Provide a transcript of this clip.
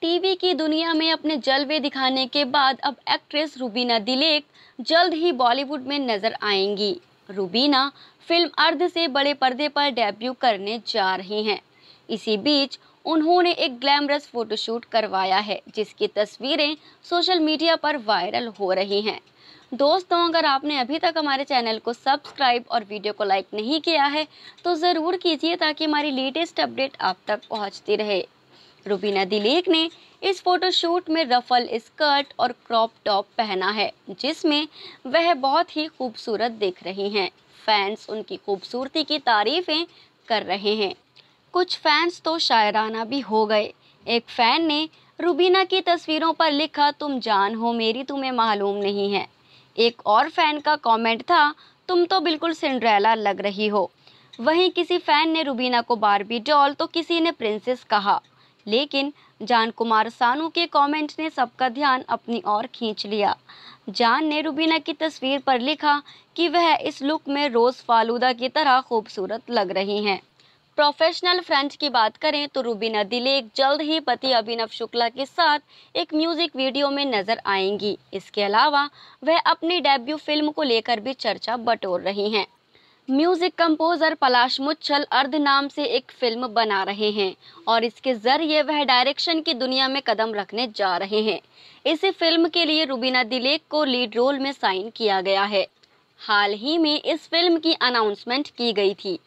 TV की दुनिया में अपने जलवे दिखाने के बाद अब एक्ट्रेस रूबीना दिलेक जल्द ही बॉलीवुड में नजर आएंगी रूबीना फिल्म अर्ध से बड़े पर्दे पर डेब्यू करने जा रही हैं इसी बीच उन्होंने एक ग्लैमरस फोटोशूट करवाया है जिसकी तस्वीरें सोशल मीडिया पर वायरल हो रही हैं दोस्तों अगर आपने अभी तक हमारे चैनल को सब्सक्राइब और वीडियो को लाइक नहीं किया है तो ज़रूर कीजिए ताकि हमारी लेटेस्ट अपडेट आप तक पहुंचती रहे रुबीना दिलेख ने इस फोटोशूट में रफल स्कर्ट और क्रॉप टॉप पहना है जिसमें वह बहुत ही खूबसूरत दिख रही हैं फैंस उनकी खूबसूरती की तारीफ़ें कर रहे हैं कुछ फैंस तो शायराना भी हो गए एक फ़ैन ने रूबीना की तस्वीरों पर लिखा तुम जान हो मेरी तुम्हें मालूम नहीं है एक और फ़ैन का कमेंट था तुम तो बिल्कुल सिंड्रेला लग रही हो वहीं किसी फ़ैन ने रूबीना को बारबी डॉल तो किसी ने प्रिंसेस कहा लेकिन जान कुमार सानू के कमेंट ने सबका ध्यान अपनी ओर खींच लिया जान ने रुबीना की तस्वीर पर लिखा कि वह इस लुक में रोज़ फालूदा की तरह खूबसूरत लग रही हैं प्रोफेशनल फ्रेंड की बात करें तो रूबीना दिलेक जल्द ही पति अभिनव शुक्ला के साथ एक म्यूजिक वीडियो में नजर आएंगी इसके अलावा वह अपनी डेब्यू फिल्म को लेकर भी चर्चा बटोर रही हैं म्यूजिक कंपोजर पलाश मुच्छल अर्ध नाम से एक फिल्म बना रहे हैं और इसके जरिए वह डायरेक्शन की दुनिया में कदम रखने जा रहे हैं इस फिल्म के लिए रुबीना दिलेक को लीड रोल में साइन किया गया है हाल ही में इस फिल्म की अनाउंसमेंट की गई थी